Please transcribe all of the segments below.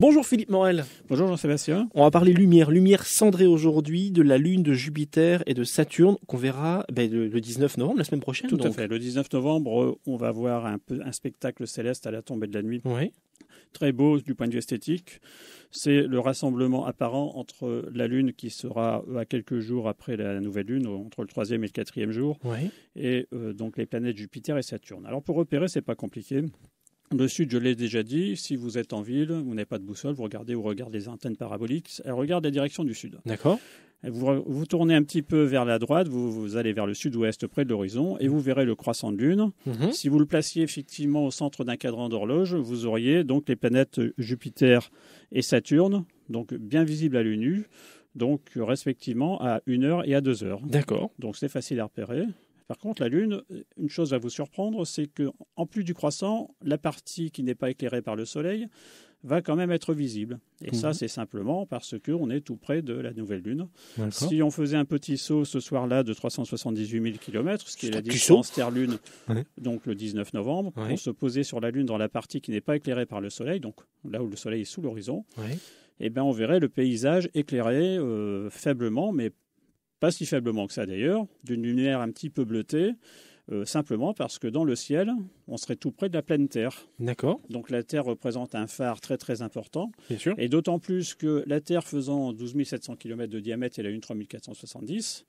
Bonjour Philippe Morel. Bonjour Jean-Sébastien. On va parler lumière, lumière cendrée aujourd'hui de la Lune, de Jupiter et de Saturne qu'on verra ben, le, 19 novembre, la semaine prochaine. Tout à fait. Le 19 novembre, on va voir un, spectacle céleste à la tombée de la nuit. Oui. Très beau du point de vue esthétique. C'est le rassemblement apparent entre la Lune qui sera euh, à quelques jours après la nouvelle Lune, entre le troisième et le quatrième jour, et euh, donc les planètes Jupiter et Saturne. Alors pour repérer, c'est pas compliqué. Le sud, je l'ai déjà dit, si vous êtes en ville, vous n'avez pas de boussole, vous regardez ou regardez les antennes paraboliques, elles regardent la direction du sud. D'accord. Vous, tournez un petit peu vers la droite, vous, allez vers le sud-ouest près de l'horizon et vous verrez le croissant de lune. Mhm. Si vous le placiez effectivement au centre d'un cadran d'horloge, vous auriez donc les planètes Jupiter et Saturne, donc bien visibles à l'œil nu, donc respectivement à 1 heure et à 2 heures. D'accord. Donc c'est facile à repérer. Par contre, la Lune, une chose va vous surprendre, c'est qu'en plus du croissant, la partie qui n'est pas éclairée par le Soleil va quand même être visible. Et ça, mhm. c'est simplement parce qu'on est tout près de la nouvelle Lune. Si on faisait un petit saut ce soir-là de 378 000 km, ce qui est la distance Terre-Lune, donc le 19 novembre, pour se poser sur la Lune dans la partie qui n'est pas éclairée par le Soleil, donc là où le Soleil est sous l'horizon, eh ben, on verrait le paysage éclairé euh, faiblement, mais pas si faiblement que ça d'ailleurs, d'une lumière un petit peu bleutée, euh, simplement parce que dans le ciel, on serait tout près de la pleine Terre. D'accord. Donc la Terre représente un phare très très important. Bien sûr. Et d'autant plus que la Terre faisant 12 700 km de diamètre et la Lune 3470,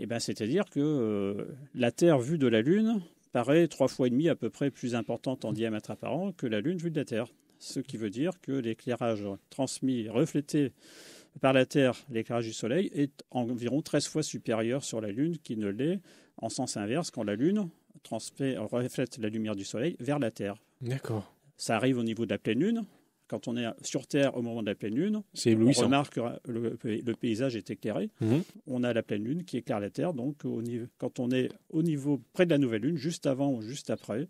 et ben, c'est-à-dire que euh, la Terre vue de la Lune paraît trois fois et demi à peu près plus importante en diamètre apparent que la Lune vue de la Terre. Ce qui veut dire que l'éclairage transmis, reflété par la Terre, l'éclairage du Soleil est environ 13 fois supérieur sur la Lune qui ne l'est en sens inverse quand la Lune reflète la lumière du Soleil vers la Terre. D'accord. Ça arrive au niveau de la pleine Lune. Quand on est sur Terre au moment de la pleine Lune, on remarque que le, paysage est éclairé. Mhm. On a la pleine Lune qui éclaire la Terre. Donc, au niveau, quand on est au niveau près de la nouvelle Lune, juste avant ou juste après,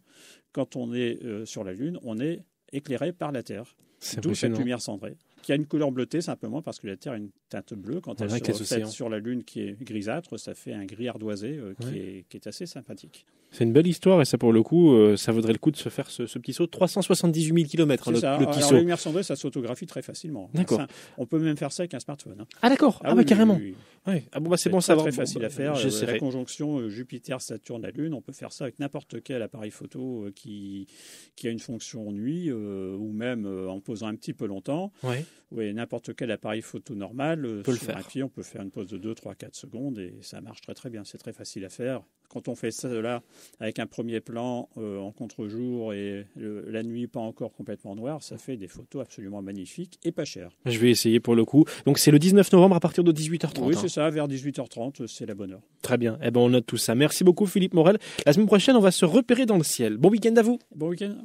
quand on est euh, sur la Lune, on est éclairé par la Terre. D'où cette lumière cendrée qui a une couleur bleutée simplement parce que la Terre a une teinte bleue. Quand elle se reflète sur la Lune qui est grisâtre, ça fait un gris ardoisé euh, qui, est, assez sympathique. C'est une belle histoire et ça pour le coup, euh, ça vaudrait le coup de se faire ce, petit saut. 378 000 km, le petit Alors, lumière cendrée, ça s'autographie très facilement. D'accord. On peut même faire ça avec un smartphone. Hein. Ah d'accord, ah, bah, carrément. Oui, Ah bon, bah, c'est bon, ça Très facile à bah, faire. Euh, la conjonction euh, Jupiter-Saturne-Lune, on peut faire ça avec n'importe quel appareil photo qui, qui a une fonction nuit ou même en posant un petit peu longtemps. Oui. Oui, n'importe quel appareil photo normal, on euh, peut un puis on peut faire une pause de 2, 3, 4 secondes et ça marche très très bien. C'est très facile à faire. Quand on fait cela avec un premier plan euh, en contre-jour et la nuit pas encore complètement noire, ça fait des photos absolument magnifiques et pas chères. Je vais essayer pour le coup. Donc c'est le 19 novembre à partir de 18h30. Oui, hein. c'est ça, vers 18h30, c'est la bonne heure. Très bien. Eh ben on note tout ça. Merci beaucoup Philippe Morel. La semaine prochaine, on va se repérer dans le ciel. Bon week-end à vous. Bon week-end.